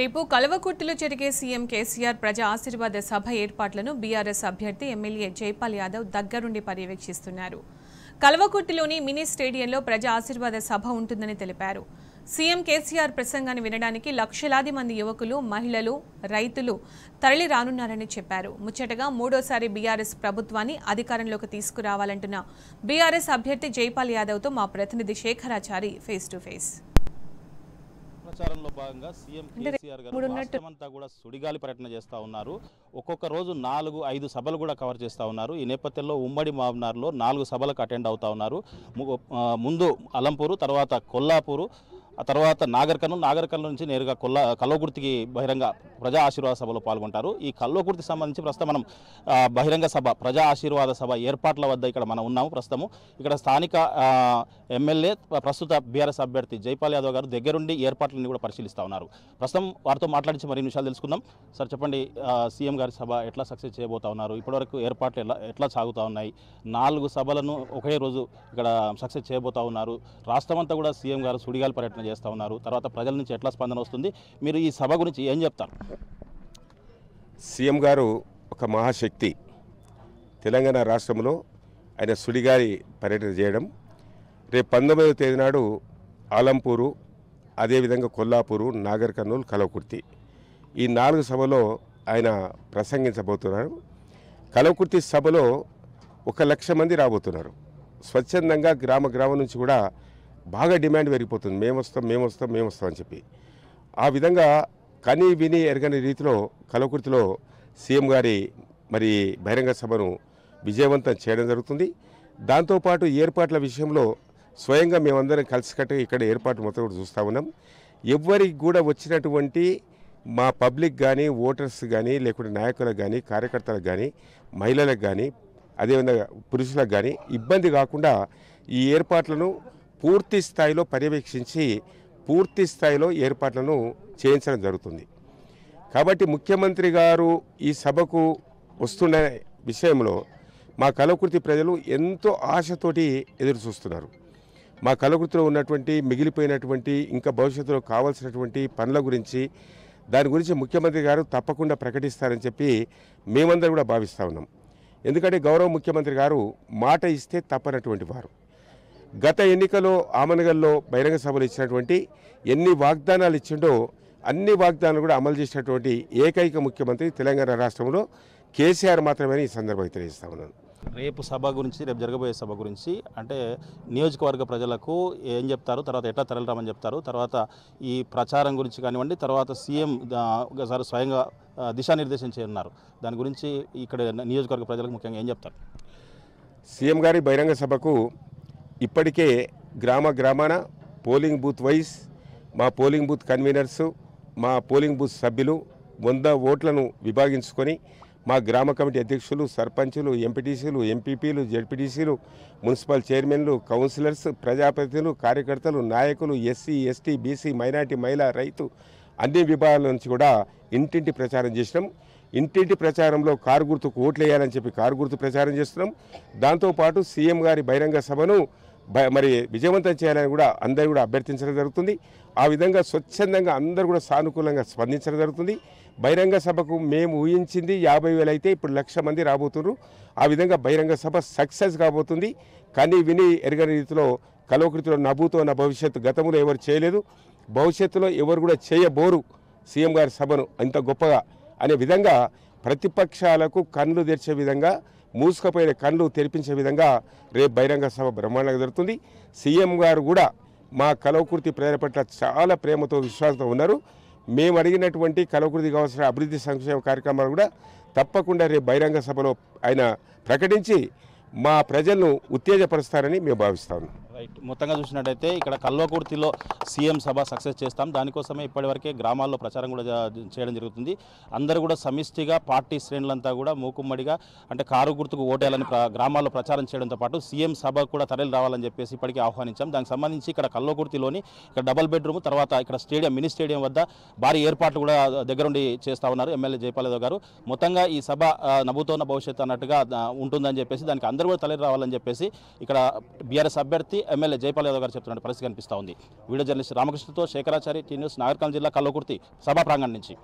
రేపు కలవకుర్తిలో జరిగే సీఎం కేసీఆర్ ప్రజా ఆశీర్వాద సభ ఏర్పాట్లను బీఆర్ఎస్ అభ్యర్థి ఎమ్మెల్యే జైపాల్ యాదవ్ దగ్గరుండి పర్యవేక్షిస్తున్నారు కలవకుర్తిలోని మినీ స్టేడియంలో ప్రజా ఆశీర్వాద సభ ఉంటుందని తెలిపారు సీఎం కేసీఆర్ ప్రసంగాన్ని వినడానికి లక్షలాది మంది యువకులు మహిళలు రైతులు తరలి రానున్నారని చెప్పారు ముచ్చటగా మూడోసారి బీఆర్ఎస్ ప్రభుత్వాన్ని అధికారంలోకి తీసుకురావాలంటున్న బీఆర్ఎస్ అభ్యర్థి జైపాల్ యాదవ్తో మా ప్రతినిధి శేఖరాచారి ఫేస్ టు ఫేస్ ప్రచారంలో భాగంగా సీఎం కేసీఆర్ గారు రాష్ట్రమంతా కూడా సుడిగాలి పర్యటన చేస్తూ ఉన్నారు ఒక్కొక్క రోజు నాలుగు ఐదు సభలు కూడా కవర్ చేస్తూ ఉన్నారు ఈ నేపథ్యంలో ఉమ్మడి మామనార్లో నాలుగు సభలకు అటెండ్ అవుతా ఉన్నారు ముందు అలంపూరు తర్వాత కొల్లాపూరు ఆ తర్వాత నాగర్కర్ను నాగర్కర్ల నుంచి నేరుగా కొల్ల కల్వకుర్తికి బహిరంగ ప్రజా ఆశీర్వాద సభలో పాల్గొంటారు ఈ కల్వకుర్తికి సంబంధించి ప్రస్తుతం మనం బహిరంగ సభ ప్రజా ఆశీర్వాద సభ ఏర్పాట్ల వద్ద ఇక్కడ మనం ఉన్నాము ప్రస్తుతము ఇక్కడ స్థానిక ఎమ్మెల్యే ప్రస్తుత బీఆర్ఎస్ అభ్యర్థి జైపాల్ యాదవ్ గారు దగ్గరుండి ఏర్పాట్లని కూడా పరిశీలిస్తూ ఉన్నారు ప్రస్తుతం వారితో మాట్లాడించి మరి విషయాలు తెలుసుకుందాం సార్ చెప్పండి సీఎం గారి సభ ఎట్లా సక్సెస్ చేయబోతా ఉన్నారు ఇప్పటివరకు ఏర్పాట్లు ఎలా ఎట్లా సాగుతూ ఉన్నాయి నాలుగు సభలను ఒకే రోజు ఇక్కడ సక్సెస్ చేయబోతా ఉన్నారు రాష్ట్రమంతా కూడా సీఎం గారు సుడిగాలు పర్యటన చేస్తూ ఉన్నారు తర్వాత ప్రజల నుంచి ఎట్లా స్పందన వస్తుంది మీరు ఈ సభ గురించి ఏం చెప్తారు సీఎం గారు ఒక మహాశక్తి తెలంగాణ రాష్ట్రంలో ఆయన సుడిగాలి పర్యటన చేయడం రేపు పంతొమ్మిదవ తేదీ నాడు ఆలంపూరు అదేవిధంగా కొల్లాపూరు నాగర్ కర్నూలు కలవకుర్తి ఈ నాలుగు సభలో ఆయన ప్రసంగించబోతున్నారు కలవకుర్తి సభలో ఒక లక్ష మంది రాబోతున్నారు స్వచ్ఛందంగా గ్రామ గ్రామం నుంచి కూడా బాగా డిమాండ్ పెరిగిపోతుంది మేము వస్తాం మేము వస్తాం మేము వస్తాం అని చెప్పి ఆ విధంగా కని విని ఎరగని రీతిలో కలకృతిలో సీఎం గారి మరి బహిరంగ సభను విజయవంతం చేయడం జరుగుతుంది దాంతోపాటు ఏర్పాట్ల విషయంలో స్వయంగా మేమందరం కలిసికట్టుగా ఇక్కడ ఏర్పాటు మొత్తం కూడా చూస్తూ ఉన్నాం ఎవరికి కూడా వచ్చినటువంటి మా పబ్లిక్ కానీ ఓటర్స్ కానీ లేకుంటే నాయకులకు కానీ కార్యకర్తలకు కానీ మహిళలకు కానీ అదేవిధంగా పురుషులకు కానీ ఇబ్బంది కాకుండా ఈ ఏర్పాట్లను పూర్తి స్థాయిలో పర్యవేక్షించి పూర్తి స్థాయిలో ఏర్పాట్లను చేయించడం జరుగుతుంది కాబట్టి ముఖ్యమంత్రి గారు ఈ సభకు వస్తున్న విషయంలో మా కలకృతి ప్రజలు ఎంతో ఆశతోటి ఎదురు చూస్తున్నారు మా కలకృతిలో ఉన్నటువంటి మిగిలిపోయినటువంటి ఇంకా భవిష్యత్తులో కావాల్సినటువంటి పనుల గురించి దాని గురించి ముఖ్యమంత్రి గారు తప్పకుండా ప్రకటిస్తారని చెప్పి మేమందరం కూడా భావిస్తూ ఉన్నాం ఎందుకంటే గౌరవ ముఖ్యమంత్రి గారు మాట ఇస్తే తప్పనటువంటి వారు గత ఎన్నికలో ఆమనగల్లో బహిరంగ సభలు ఇచ్చినటువంటి ఎన్ని వాగ్దానాలు ఇచ్చిండో అన్ని వాగ్దానాలు కూడా అమలు చేసినటువంటి ఏకైక ముఖ్యమంత్రి తెలంగాణ రాష్ట్రంలో కేసీఆర్ మాత్రమే ఈ సందర్భంగా తెలియజేస్తా ఉన్నాను రేపు సభ గురించి రేపు జరగబోయే సభ గురించి అంటే నియోజకవర్గ ప్రజలకు ఏం చెప్తారు తర్వాత ఎట్లా తరలిరామని చెప్తారు తర్వాత ఈ ప్రచారం గురించి కానివ్వండి తర్వాత సీఎం సార్ స్వయంగా దిశానిర్దేశం చేయనున్నారు దాని గురించి ఇక్కడ నియోజకవర్గ ప్రజలకు ముఖ్యంగా ఏం చెప్తారు సీఎం గారి బహిరంగ సభకు ఇప్పటికే గ్రామ గ్రామాన పోలింగ్ బూత్ వైజ్ మా పోలింగ్ బూత్ కన్వీనర్స్ మా పోలింగ్ బూత్ సభ్యులు వంద ఓట్లను విభాగించుకొని మా గ్రామ కమిటీ అధ్యక్షులు సర్పంచులు ఎంపీటీసీలు ఎంపీపీలు జడ్పీటీసీలు మున్సిపల్ చైర్మన్లు కౌన్సిలర్స్ ప్రజాప్రతినిధులు కార్యకర్తలు నాయకులు ఎస్సీ ఎస్టీ బీసీ మైనార్టీ మహిళ రైతు అన్ని విభాగాల నుంచి కూడా ఇంటింటి ప్రచారం చేసినాం ఇంటింటి ప్రచారంలో కారు గుర్తుకు ఓట్లు వేయాలని చెప్పి కారు గుర్తు ప్రచారం చేస్తున్నాం దాంతోపాటు సీఎం గారి బహిరంగ సభను మరి విజయవంతం చేయాలని కూడా అందరూ కూడా అభ్యర్థించడం జరుగుతుంది ఆ విధంగా స్వచ్ఛందంగా అందరూ కూడా సానుకూలంగా స్పందించడం జరుగుతుంది బహిరంగ సభకు మేము ఊహించింది యాభై వేలు అయితే ఇప్పుడు లక్ష మంది రాబోతున్నారు ఆ విధంగా బహిరంగ సభ సక్సెస్ కాబోతుంది కానీ విని ఎరగని రీతిలో కలోకృతిలో నవ్వుతో ఉన్న భవిష్యత్తు గతంలో ఎవరు చేయలేదు భవిష్యత్తులో ఎవరు కూడా చేయబోరు సీఎం గారి సభను అంత గొప్పగా అనే విధంగా ప్రతిపక్షాలకు కళ్ళు తెరిచే విధంగా మూసుకపోయిన కళ్ళు తెరిపించే విధంగా రేపు బహిరంగ సభ బ్రహ్మాండంగా జరుగుతుంది సీఎం గారు కూడా మా కలవకృతి ప్రజల పట్ల చాలా ప్రేమతో విశ్వాసంతో ఉన్నారు మేము అడిగినటువంటి కలవకృతికి అవసరం అభివృద్ధి సంక్షేమ కార్యక్రమాలు కూడా తప్పకుండా రేపు బహిరంగ సభలో ఆయన ప్రకటించి మా ప్రజలను ఉత్తేజపరుస్తారని మేము భావిస్తాము రైట్ మొత్తంగా చూసినట్టయితే ఇక్కడ కల్వకుర్తిలో సీఎం సభ సక్సెస్ చేస్తాం దానికోసమే ఇప్పటివరకే గ్రామాల్లో ప్రచారం కూడా చేయడం జరుగుతుంది అందరూ కూడా సమిష్టిగా పార్టీ శ్రేణులంతా కూడా మూకుమ్మడిగా అంటే కారు గుర్తుకు ఓటేయాలని గ్రామాల్లో ప్రచారం చేయడంతో పాటు సీఎం సభ కూడా తరలి రావాలని చెప్పేసి ఇప్పటికీ ఆహ్వానించాం దానికి సంబంధించి ఇక్కడ కల్వకుర్తిలోని ఇక్కడ డబల్ బెడ్రూమ్ తర్వాత ఇక్కడ స్టేడియం మినీ స్టేడియం వద్ద భారీ ఏర్పాట్లు కూడా దగ్గరుండి చేస్తూ ఉన్నారు ఎమ్మెల్యే జయపాలరావు గారు మొత్తంగా ఈ సభ నవ్వుతోన్న భవిష్యత్తు అన్నట్టుగా ఉంటుందని చెప్పేసి దానికి అందరూ కూడా తరలి రావాలని చెప్పేసి ఇక్కడ బీఆర్ఎస్ అభ్యర్థి ఎమ్మెల్యే జయపాల్ యాదవ్ గారు చెప్తున్న పరిస్థితి కనిపిస్తూ ఉంది వీడియో జర్నలిస్ట్ రామకృష్ణతో శేఖరాచారి టీ న్యూస్ నాగర్కల్ జిల్లా కల్లోకుర్తి సభా ప్రాంగణం నుంచి